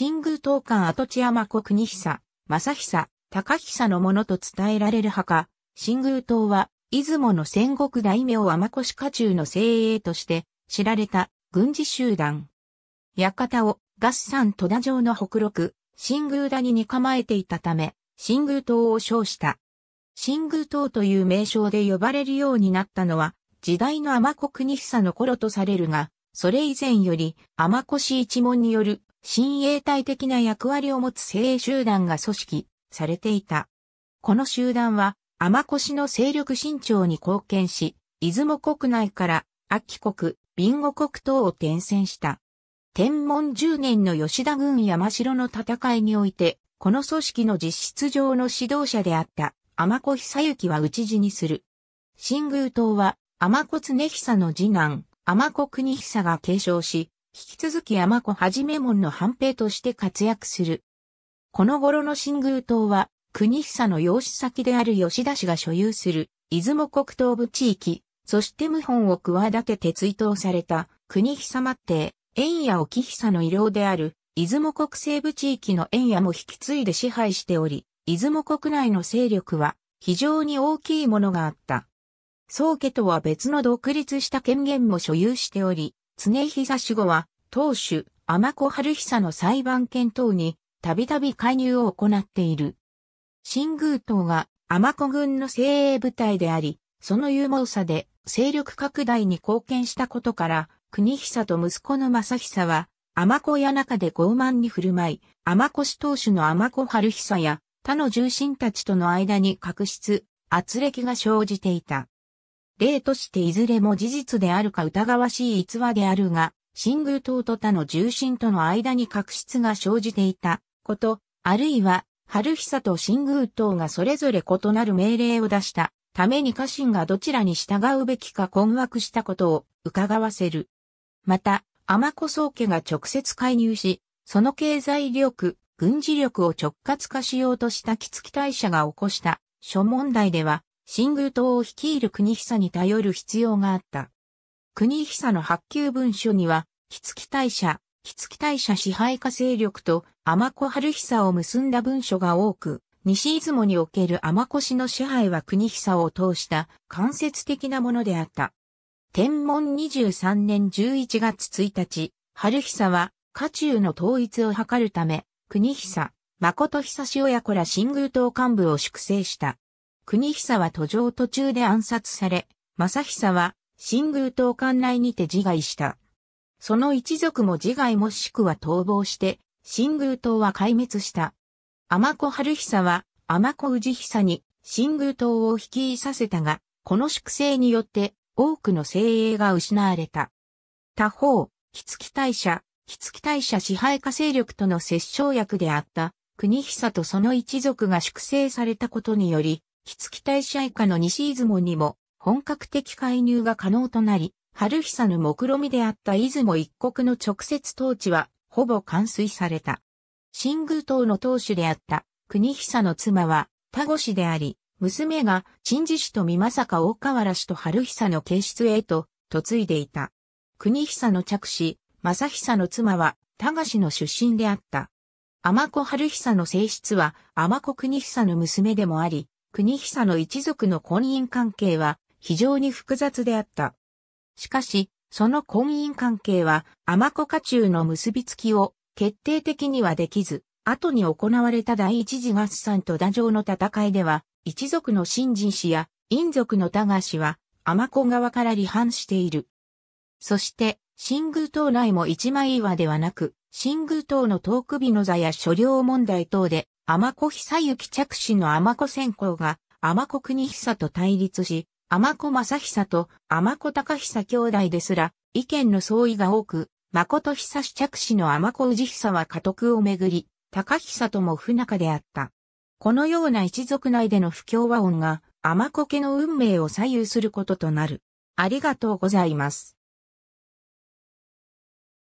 新宮東館跡地山国国久、正久、高久のものと伝えられる墓、新宮島は、出雲の戦国大名天越家中の精鋭として知られた軍事集団。館を合山戸田城の北六、新宮谷に構えていたため、新宮島を称した。新宮島という名称で呼ばれるようになったのは、時代の天子国久の頃とされるが、それ以前より天越一門による親衛隊的な役割を持つ精鋭集団が組織されていた。この集団は、天越の勢力伸長に貢献し、出雲国内から秋国、備後国等を転戦した。天文10年の吉田軍山城の戦いにおいて、この組織の実質上の指導者であった天子久行は討ち死にする。新宮党は天子常久の次男、天子国久が継承し、引き続き山子はじめ門の藩兵として活躍する。この頃の新宮島は、国久の養子先である吉田氏が所有する、出雲国東部地域、そして謀反を企てて追悼された、国久末帝、縁屋沖久の遺領である、出雲国西部地域の縁屋も引き継いで支配しており、出雲国内の勢力は非常に大きいものがあった。宗家とは別の独立した権限も所有しており、常久守後は、当主、天子春久の裁判権等に、たびたび介入を行っている。新宮党が天子軍の精鋭部隊であり、その勇猛さで勢力拡大に貢献したことから、国久と息子の正久は、天子や中で傲慢に振る舞い、天子氏当主の天子春久や他の重臣たちとの間に確執、圧力が生じていた。例としていずれも事実であるか疑わしい逸話であるが、新宮党と他の重臣との間に確執が生じていたこと、あるいは、春久と新宮党がそれぞれ異なる命令を出したために家臣がどちらに従うべきか困惑したことを伺わせる。また、天子宗家が直接介入し、その経済力、軍事力を直轄化しようとした木月大社が起こした諸問題では、新宮党を率いる国久に頼る必要があった。国久の発給文書には、木月大社、木月大社支配下勢力と天子春久を結んだ文書が多く、西出雲における天子氏の支配は国久を通した間接的なものであった。天文23年11月1日、春久は、家中の統一を図るため、国久、誠久親子ら新宮党幹部を粛清した。国久は途上途中で暗殺され、正久は新宮島管内にて自害した。その一族も自害もしくは逃亡して、新宮島は壊滅した。天子春久は天子氏久に新宮島を率いさせたが、この粛清によって多くの精鋭が失われた。他方、木月大社、木月大社支配下勢力との折衝役であった国久とその一族が粛清されたことにより、杵月大社以下の西出雲にも本格的介入が可能となり、春久の目論みであった出雲一国の直接統治はほぼ完遂された。新宮島の当主であった国久の妻は田越であり、娘が陳治氏と三政大河原氏と春久の形質へと嫁いでいた。国久の着氏、正久の妻は田賀氏の出身であった。天子春久の性質は天子国久の娘でもあり、国久の一族の婚姻関係は非常に複雑であった。しかし、その婚姻関係は天子家中の結びつきを決定的にはできず、後に行われた第一次合算と打上の戦いでは、一族の新人氏や陰族の田賀氏は天子側から離反している。そして、新宮島内も一枚岩ではなく、新宮島のく首の座や所領問題等で天子久幸着信の天子専行が、天子国久と対立し、天子正久と天子高久兄弟ですら、意見の相違が多く、誠久し着氏の天子氏久は家督をめぐり、高久とも不仲であった。このような一族内での不協和音が、天子家の運命を左右することとなる。ありがとうございます。